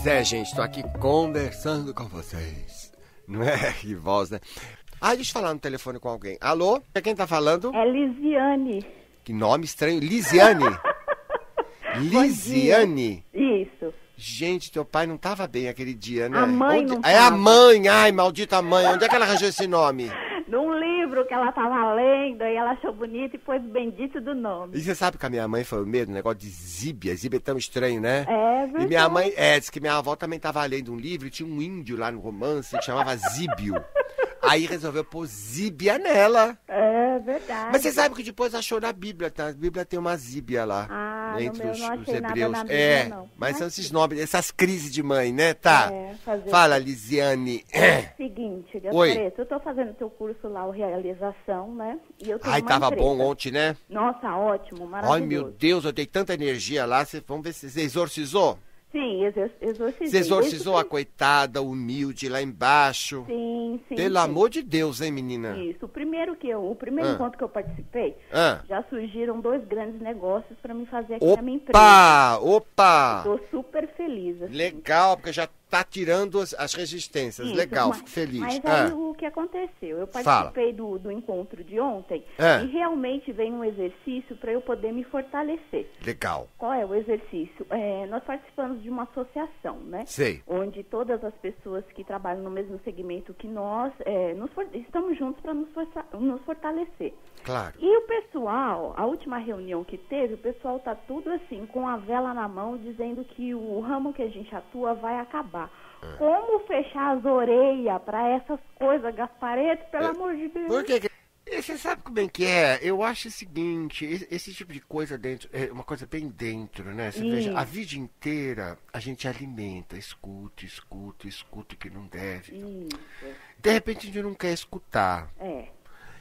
Pois é, gente, estou aqui conversando com vocês. Não é? Que voz, né? Ah, deixa eu falar no telefone com alguém. Alô? É quem tá falando? É Lisiane. Que nome estranho. Lisiane? Lisiane? Isso. Gente, teu pai não tava bem aquele dia, né? A mãe Onde... não tava. É a mãe. Ai, maldita mãe. Onde é que ela arranjou esse nome? lembrou que ela tava lendo, e ela achou bonito e foi bendito do nome. E você sabe que a minha mãe foi o mesmo, negócio de zíbia. Zíbia é tão estranho, né? É, verdade. E minha mãe, é, disse que minha avó também tava lendo um livro e tinha um índio lá no romance que chamava Zíbio. Aí resolveu pôr zíbia nela. É verdade. Mas você sabe que depois achou na Bíblia, tá? A Bíblia tem uma zíbia lá. Ah, ah, entre os, os hebreus. é, mas, são esses nomes, essas crises de mãe, né? Tá. É, Fala, Lisiane. É. Seguinte, Oi. eu tô fazendo teu curso lá, o Realização, né? E eu Ai, tava empresa. bom ontem, né? Nossa, ótimo, maravilhoso. Ai, meu Deus, eu dei tanta energia lá, vamos ver se você exorcizou. Sim, exorcizei. Você exorcizou a coitada, humilde, lá embaixo. Sim, sim. Pelo sim. amor de Deus, hein, menina? Isso. O primeiro, que eu, o primeiro ah. encontro que eu participei, ah. já surgiram dois grandes negócios para me fazer aqui opa, na minha empresa. Opa! Opa! Estou super feliz. Assim. Legal, porque já está tirando as, as resistências. Isso, Legal, mas, fico feliz. Mas ah. aí o que aconteceu? Eu participei do, do, encontro de ontem ah. e realmente veio um exercício para eu poder me fortalecer. Legal. Qual é o exercício? É, nós participamos de uma associação, né? Sei. Onde todas as pessoas que trabalham no mesmo segmento que nós é, for, estamos juntos para nos, nos, fortalecer. Claro. E o pessoal, a última reunião que teve, o pessoal tá tudo assim, com a vela na mão, dizendo que o ramo que a gente atua vai acabar. Gaspar. É. Como fechar as orelhas para essas coisas, Gasparete, pelo é. amor de Deus. Por que, que... Você sabe como é que é? Eu acho o seguinte, esse, tipo de coisa dentro, é uma coisa bem dentro, né? Você veja, a vida inteira a gente alimenta, escuta, escuta, escuta o que não deve. Isso. De repente a gente não quer escutar. É.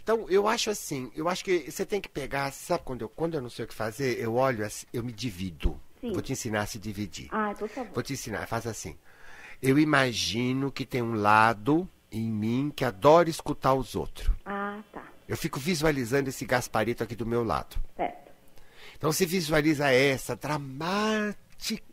Então, eu acho assim, eu acho que você tem que pegar, sabe quando eu, quando eu não sei o que fazer, eu olho, assim, eu me divido. Sim. Vou te ensinar a se dividir. Ah, Vou te ensinar, faz assim. Eu imagino que tem um lado em mim que adora escutar os outros. Ah, tá. Eu fico visualizando esse Gasparito aqui do meu lado. Certo. Então você visualiza essa dramática.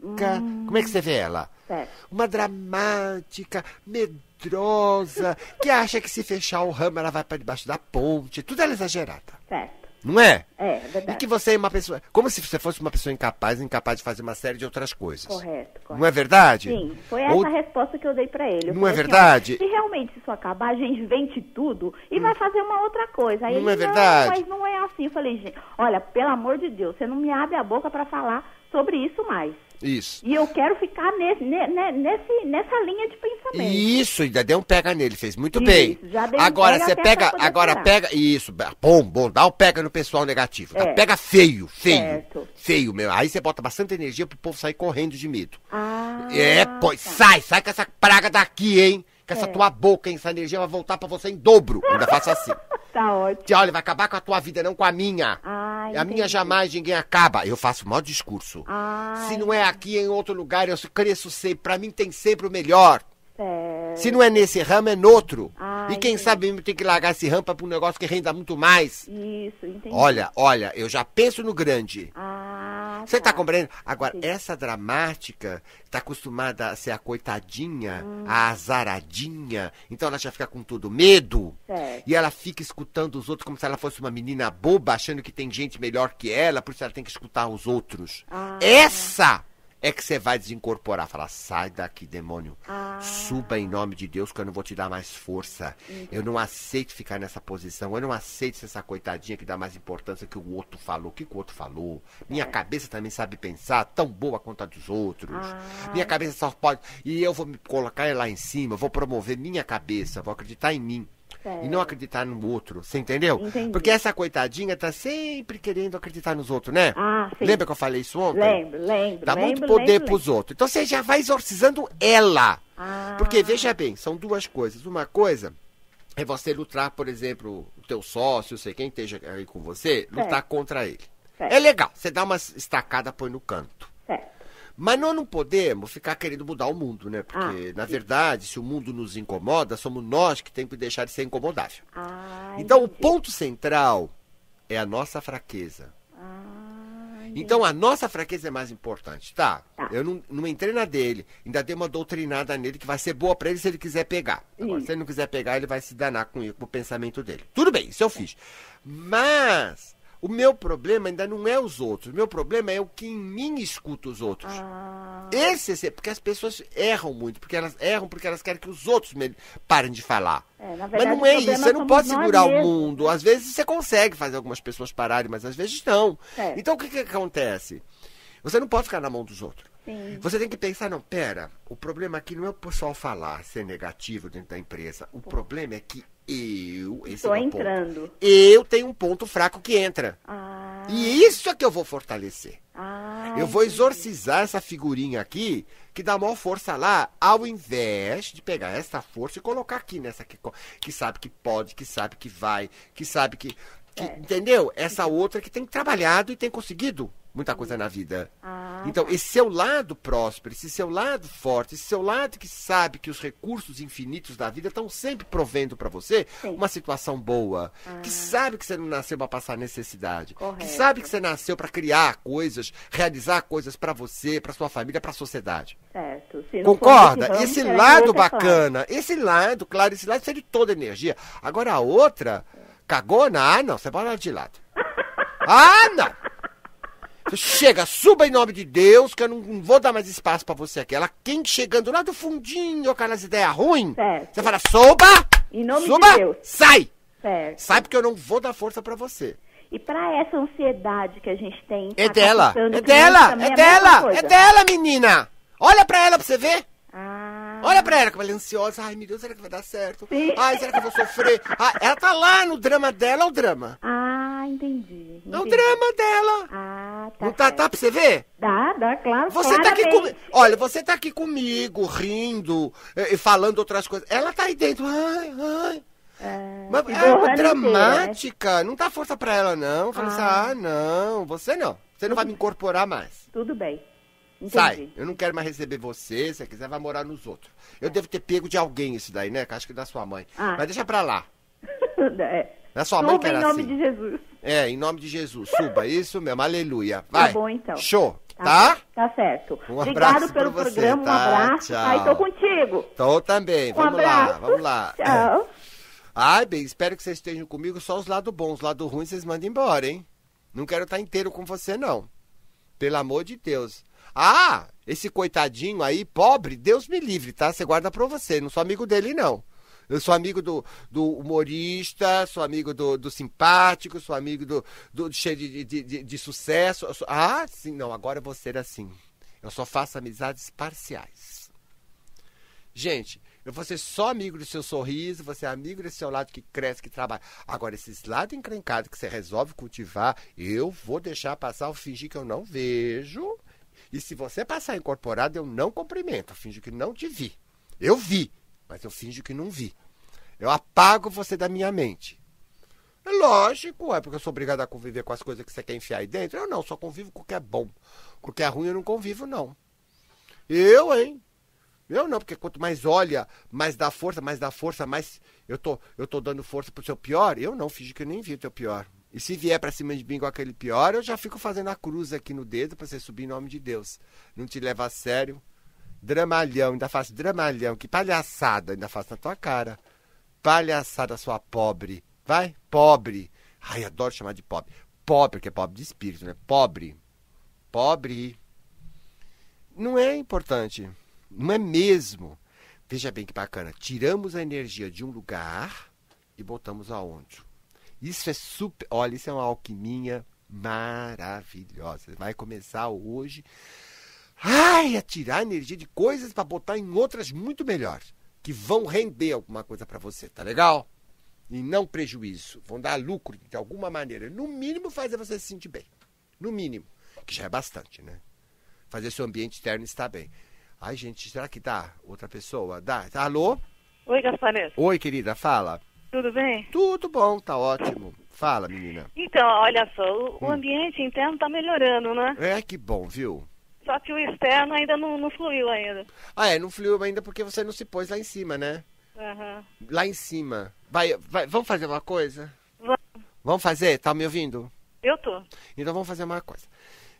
Hum. Como é que você vê ela? Certo. Uma dramática, medrosa, que acha que se fechar o ramo ela vai para debaixo da ponte. Tudo ela é exagerada. Certo. Não é? É, é verdade. E que você é uma pessoa. Como se você fosse uma pessoa incapaz, incapaz de fazer uma série de outras coisas. Correto, correto. Não é verdade? Sim, foi essa a resposta que eu dei para ele. Eu não é assim, verdade? Assim, realmente se realmente isso acabar, a gente vende tudo e hum. vai fazer uma outra coisa. Aí não é ele, é verdade? Não, mas não é assim. Eu falei, gente, olha, pelo amor de Deus, você não me abre a boca para falar sobre isso mais. Isso. E eu quero ficar nesse, nesse, nessa linha de pensamento. Isso, ainda deu um pega nele, fez muito isso, bem. Já deu agora você pega, agora tirar. pega, isso, bom, bom, dá um pega no pessoal negativo, tá? é. tá? Pega feio, feio, certo. feio mesmo. Aí você bota bastante energia pro povo sair correndo de medo. Ah, é, pois, tá. sai, sai com essa praga daqui, hein? Com essa é. tua boca, hein? Essa energia vai voltar pra você em dobro. Ainda faço assim. tá ótimo. Olha, vai acabar com a tua vida, não com a minha. Ah a minha jamais ninguém acaba. Eu faço o maior discurso. Ah, Se não é aqui, é em outro lugar, eu cresço sempre. Para mim tem sempre o melhor. Certo. Se não é nesse ramo, é no outro. Ah, e quem entendi. sabe tem que largar esse ramo para um negócio que renda muito mais. Isso, entendi. Olha, olha, eu já penso no grande. Ah, Tá Você tá compreendendo? Agora, Sim. essa dramática tá acostumada a ser a coitadinha, hum. a azaradinha, então ela já fica com todo medo. Certo. E ela fica escutando os outros como se ela fosse uma menina boba, achando que tem gente melhor que ela, por isso ela tem que escutar os outros. Ah. Essa é que você vai desincorporar. Falar, sai daqui, demônio. Ah. Suba em nome de Deus que eu não vou te dar mais força. Uhum. Eu não aceito ficar nessa posição. Eu não aceito ser essa coitadinha que dá mais importância que o outro falou. O que, que o outro falou? Minha é. cabeça também sabe pensar, tão boa quanto a dos outros. Ah. Minha cabeça só pode. E eu vou me colocar lá em cima, vou promover minha cabeça, vou acreditar em mim. É. E não acreditar no outro, você entendeu? Entendi. Porque essa coitadinha tá sempre querendo acreditar nos outros, né? Ah, sim. Lembra que eu falei isso ontem? Lembro, lembro. Dá lembro, muito poder lembro, pros lembro. outros. Então você já vai exorcizando ela. Ah. Porque, veja bem, são duas coisas. Uma coisa é você lutar, por exemplo, o teu sócio, sei quem esteja aí com você, lutar contra ele. É. é legal, você dá uma estacada, põe no canto. Mas nós não podemos ficar querendo mudar o mundo, né? Porque, ah, na verdade, se o mundo nos incomoda, somos nós que temos que deixar de ser incomodável. Ah, então, entendi. o ponto central é a nossa fraqueza. Ah, então, a nossa fraqueza é mais importante, tá? tá? Eu não, não entrei na dele, ainda dei uma doutrinada nele que vai ser boa para ele se ele quiser pegar. Agora, se ele não quiser pegar, ele vai se danar com, com o pensamento dele. Tudo bem, isso eu fiz. Mas o meu problema ainda não é os outros. O meu problema é o que em mim escuta os outros. Ah. Esse é porque as pessoas erram muito, porque elas erram porque elas querem que os outros parem de falar. É, verdade, mas não é isso, você não pode segurar o mundo. Às vezes você consegue fazer algumas pessoas pararem, mas às vezes não. É. Então o que, que acontece? Você não pode ficar na mão dos outros. Sim. Você tem que pensar, não, pera, o problema aqui não é o pessoal falar, ser negativo dentro da empresa. O Pô. problema é que eu. estou é entrando. Ponto. Eu tenho um ponto fraco que entra. Ah. E isso é que eu vou fortalecer. Ah, eu vou exorcizar essa figurinha aqui, que dá maior força lá, ao invés de pegar essa força e colocar aqui nessa que, que sabe que pode, que sabe que vai, que sabe que. que é. Entendeu? Essa outra que tem trabalhado e tem conseguido muita coisa na vida. Ah. então, esse seu lado próspero, esse seu lado forte, esse seu lado que sabe que os recursos infinitos da vida estão sempre provendo para você sim. uma situação boa, ah. que sabe que você não nasceu para passar necessidade, correto. que sabe que você nasceu para criar coisas, realizar coisas para você, para sua família, para a sociedade. Certo. Concorda? Esse, esse é, lado bacana, esse lado, claro, esse lado precisa de toda energia. Agora a outra, cagona, ah não, você bora de lado. Ah não! Chega, suba em nome de Deus, que eu não, não vou dar mais espaço para você aqui. Ela quem chegando lá do fundinho, aquelas ideias ruins, você fala, suba! Em nome suba, de Deus. Sai! Certo. Sai porque eu não vou dar força para você. E para essa ansiedade que a gente tem. É tá dela! É dela! É, é dela! É, dela, menina! Olha para ela pra você ver! Ah. Olha pra ela, como ela é ansiosa. Ai, meu Deus, será que vai dar certo? Sim. Ai, será que eu vou sofrer? Ai, ah, ela tá lá no drama dela, é o drama. Ah entendi. Ah, entendi. É o drama dela. Ah, tá. Não tá, tá pra você ver? Dá, dá, claro. Você tá aqui com... Olha, você tá aqui comigo, rindo eh, e falando outras coisas. Ela tá aí dentro. Ai, ai. É, Mas é uma né? dramática. né? Não dá força pra ela, não. Fala assim, ah. assim, ah, não, você não. Você não vai me incorporar mais. Tudo bem. Entendi. Sai, eu não quero mais receber você, se você quiser vai morar nos outros. Eu é. devo ter pego de alguém isso daí, né? Que acho que da sua mãe. Ah. Mas deixa pra lá. é. Da sua Tudo mãe que era em nome assim. de Jesus. É, em nome de Jesus. Suba, isso mesmo. Aleluia. Tá Vai. Tá bom, então. Show. Tá? Tá, certo. Tá um Obrigado pelo você, programa, tá? um abraço. Tchau. Aí tô contigo. Tô também. Um vamos abraço. lá, vamos lá. Tchau. É. Ai, bem, espero que vocês estejam comigo. Só os lados bons. Os lados ruins vocês mandam embora, hein? Não quero estar tá inteiro com você, não. Pelo amor de Deus. Ah, esse coitadinho aí, pobre, Deus me livre, tá? Você guarda pra você. Não sou amigo dele, não. Eu sou amigo do, do humorista, sou amigo do, do simpático, sou amigo do, do cheio de, de, de, de sucesso. Sou... Ah, sim, não, agora eu vou ser assim. Eu só faço amizades parciais. Gente, eu vou ser só amigo do seu sorriso, você é amigo desse seu lado que cresce, que trabalha. Agora, esses lados encrencados que você resolve cultivar, eu vou deixar passar, eu fingir que eu não vejo. E se você passar incorporado, eu não cumprimento, eu que não te vi. Eu vi, mas eu finjo que não vi. Eu apago você da minha mente. É lógico, é porque eu sou obrigado a conviver com as coisas que você quer enfiar aí dentro. Eu não, só convivo com o que é bom. Com o que é ruim eu não convivo, não. Eu, hein? Eu não, porque quanto mais olha, mais dá força, mais dá força, mais eu tô, eu tô dando força pro seu pior. Eu não, finge que eu nem vi o teu pior. E se vier pra cima de mim com aquele pior, eu já fico fazendo a cruz aqui no dedo para você subir em nome de Deus. Não te leva a sério. Dramalhão, ainda faz dramalhão. Que palhaçada, ainda faz na tua cara. Palhaçada, sua pobre. Vai, pobre. Ai, adoro chamar de pobre. Pobre, que é pobre de espírito, né? Pobre. Pobre. Não é importante. Não é mesmo. Veja bem que bacana. Tiramos a energia de um lugar e botamos aonde? Isso é super. Olha, isso é uma alquimia maravilhosa. Vai começar hoje ai, atirar tirar energia de coisas para botar em outras muito melhores, que vão render alguma coisa para você, tá legal? E não prejuízo, vão dar lucro de alguma maneira. No mínimo, fazer você se sentir bem. No mínimo, que já é bastante, né? Fazer seu ambiente externo estar bem. Ai, gente, será que dá? Outra pessoa? Dá? Alô? Oi, Gaspareto. Oi, querida, fala. Tudo bem? Tudo bom, tá ótimo. Fala, menina. Então, olha só, o hum. ambiente interno tá melhorando, né? É, que bom, viu? Só que o externo ainda não, não fluiu ainda. Ah, é, não fluiu ainda porque você não se pôs lá em cima, né? Uhum. Lá em cima. Vai, vai, vamos fazer uma coisa? Vamos. Vamos fazer? Tá me ouvindo? Eu tô. Então vamos fazer uma coisa.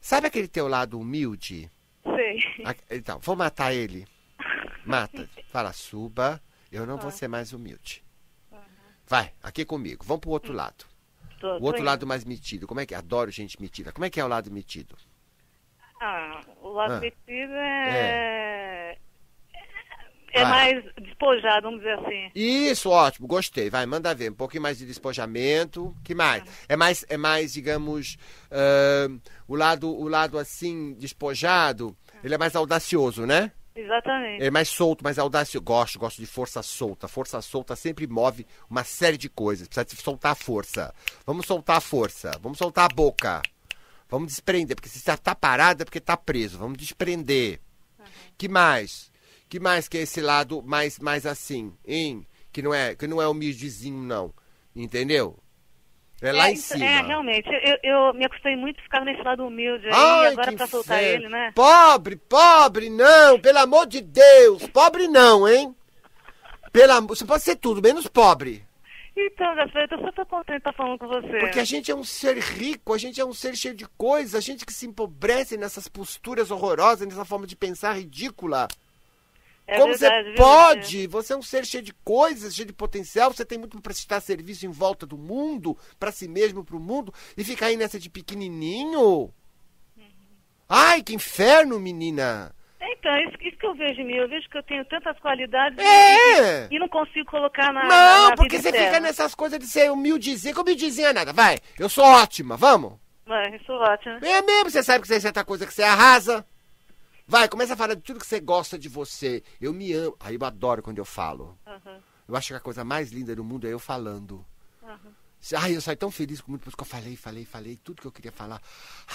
Sabe aquele teu lado humilde? Sei. Então, vou matar ele. Mata. Fala, suba, eu não vou ah. ser mais humilde. Uhum. Vai, aqui comigo. Vamos pro outro hum. lado. Tô, o outro lado mais metido. Como é que é? Adoro gente metida. Como é que é o lado metido? Ah, lado ah. é... É, é, é mais despojado, vamos dizer assim. Isso, ótimo, gostei. Vai, manda ver. Um pouquinho mais de despojamento. que mais? Tá. É, mais, é mais digamos, uh, o, lado, o lado assim, despojado, tá. ele é mais audacioso, né? Exatamente. É mais solto, mais audacioso. Gosto, gosto de força solta. Força solta sempre move uma série de coisas. Precisa soltar a força. Vamos soltar a força. Vamos soltar a boca. Vamos desprender, porque se está tá parado é porque está preso. Vamos desprender. Uhum. Que mais? Que mais que é esse lado mais mais assim, hein? Que não é que não é humildezinho não, entendeu? É, é lá em cima. É, realmente. Eu, eu me acostumei muito a ficar nesse lado humilde aí, Ai, agora pra soltar ele, né? Pobre, pobre não, pelo amor de Deus. Pobre não, hein? Pelo amor... Você pode ser tudo, menos pobre. Então, Gastão, eu tô super contente de estar tá falando com você. Porque a gente é um ser rico, a gente é um ser cheio de coisas, a gente que se empobrece nessas posturas horrorosas, nessa forma de pensar ridícula. É Como verdade, você pode? Viu? Você é um ser cheio de coisas, cheio de potencial, você tem muito para prestar serviço em volta do mundo, para si mesmo, para o mundo, e ficar aí nessa de pequenininho? Uhum. Ai, que inferno, menina! Então, isso, isso, que eu vejo em mim, eu vejo que eu tenho tantas qualidades é. e, e, não consigo colocar na. Não, na porque você fica nessas coisas de ser humildezinha, que humildezinha é nada, vai. Eu sou ótima, vamos? Vai, eu sou ótima. É mesmo, você sabe que você é certa coisa que você arrasa. Vai, começa a falar de tudo que você gosta de você. Eu me amo. Aí eu adoro quando eu falo. Uhum. Eu acho que a coisa mais linda do mundo é eu falando. Uhum. Ai, eu saio tão feliz com muito porque eu falei, falei, falei, tudo que eu queria falar.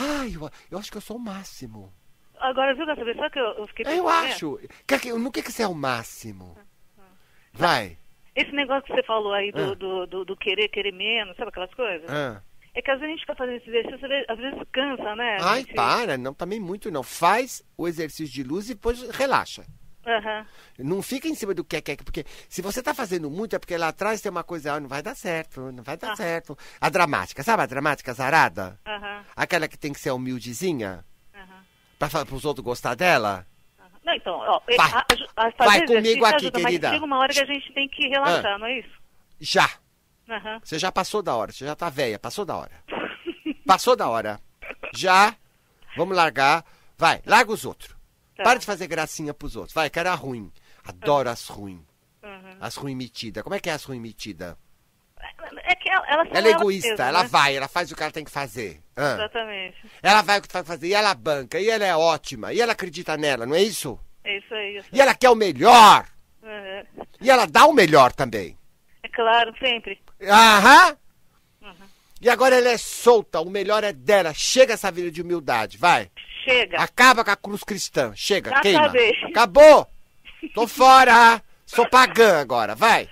Ai, eu, eu acho que eu sou o máximo. Agora, viu, Gato? Só que eu, fiquei Eu acho. Que, no que, que você é o máximo? Ah, ah. Vai. Esse negócio que você falou aí do, ah. do, do, do, querer, querer menos, sabe aquelas coisas? Ah. É que às vezes a gente fica fazendo esse exercício, às vezes cansa, né? Ai, gente... para, não, também muito não. Faz o exercício de luz e depois relaxa. Uhum. Não fica em cima do que é que é, porque se você está fazendo muito é porque lá atrás tem uma coisa, ah, não vai dar certo, não vai dar ah. certo. A dramática, sabe a dramática zarada? Uhum. Aquela que tem que ser humildezinha? Uhum para os outros gostar dela? Não, então, ó, vai, a, a vai comigo aqui, ajuda, querida. chega uma hora que a gente tem que relaxar, ah. não é isso? Já. Uhum. Você já passou da hora, você já tá velha, passou da hora. passou da hora. Já. Vamos largar. Vai, larga os outros. Tá. Para de fazer gracinha pros outros. Vai, cara ruim. Adoro uhum. as ruins. Uhum. As ruim metidas. Como é que é as ruim metidas? É, é que ela, ela, ela é egoísta, ela, ela né? vai, ela faz o que ela tem que fazer. Ah. Exatamente. Ela vai o que vai fazer, e ela banca, e ela é ótima, e ela acredita nela, não é isso? É isso aí. Isso E ela quer o melhor. Uhum. E ela dá o melhor também. É claro, sempre. Aham. Uhum. E agora ela é solta, o melhor é dela. Chega essa vida de humildade, vai. Chega. Acaba com a cruz cristã. Chega, Já queima. Acabei. Acabou. Tô fora. Sou pagã agora, vai.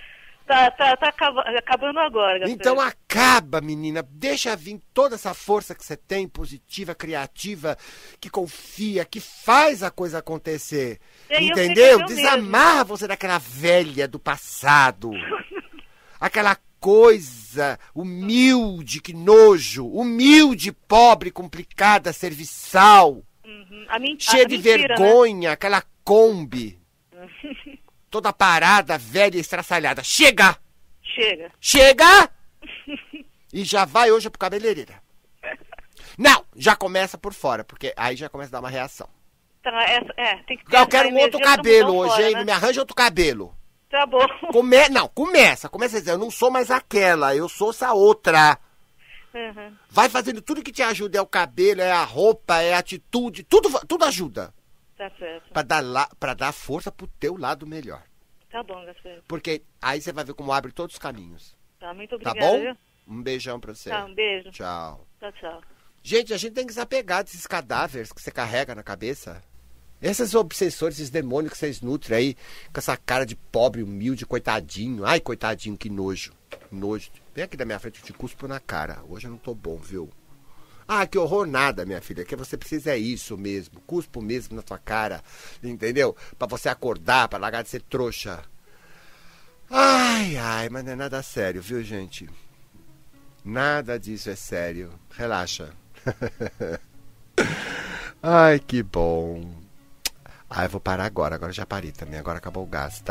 Tá, tá, tá acabando agora. Gabriel. Então acaba, menina. Deixa vir toda essa força que você tem, positiva, criativa, que confia, que faz a coisa acontecer. Entendeu? Desamarra mesmo. você daquela velha do passado. aquela coisa humilde, que nojo. Humilde, pobre, complicada, serviçal. Uhum. Cheia de mentira, né? vergonha, né? aquela Kombi. toda parada, velha e estraçalhada. Chega! Chega! Chega! e já vai hoje pro cabeleireira. Não, já começa por fora, porque aí já começa a dar uma reação. Então, é, é, tem que Eu quero um outro cabelo hoje, hein? Né? Me arranja outro cabelo. Tá bom. Come... Não, começa, começa a dizer, eu não sou mais aquela, eu sou essa outra. Uhum. Vai fazendo tudo que te ajuda, é o cabelo, é a roupa, é a atitude, tudo, tudo ajuda. Tá certo. Pra dar, dar força pro teu lado melhor. Tá bom, Gaspar. Porque aí você vai ver como abre todos os caminhos. Tá, muito tá obrigada. Tá bom? Viu? Um beijão pra você. Tá, um beijo. Tchau. Tchau, tchau. Gente, a gente tem que desapegar desses cadáveres que você carrega na cabeça. Esses obsessores, esses demônios que vocês nutrem aí, com essa cara de pobre, humilde, coitadinho. Ai, coitadinho, que nojo. Nojo. Vem aqui da minha frente, eu te cuspo na cara. Hoje eu não tô bom, viu? Ah, que horror nada, minha filha. Que você precisa é isso mesmo. Cuspo mesmo na tua cara. Entendeu? Para você acordar, para largar de ser trouxa. Ai, ai, mas não é nada sério, viu, gente? Nada disso é sério. Relaxa. ai, que bom. Ah, eu vou parar agora. Agora já parei também. Agora acabou o gás, tá?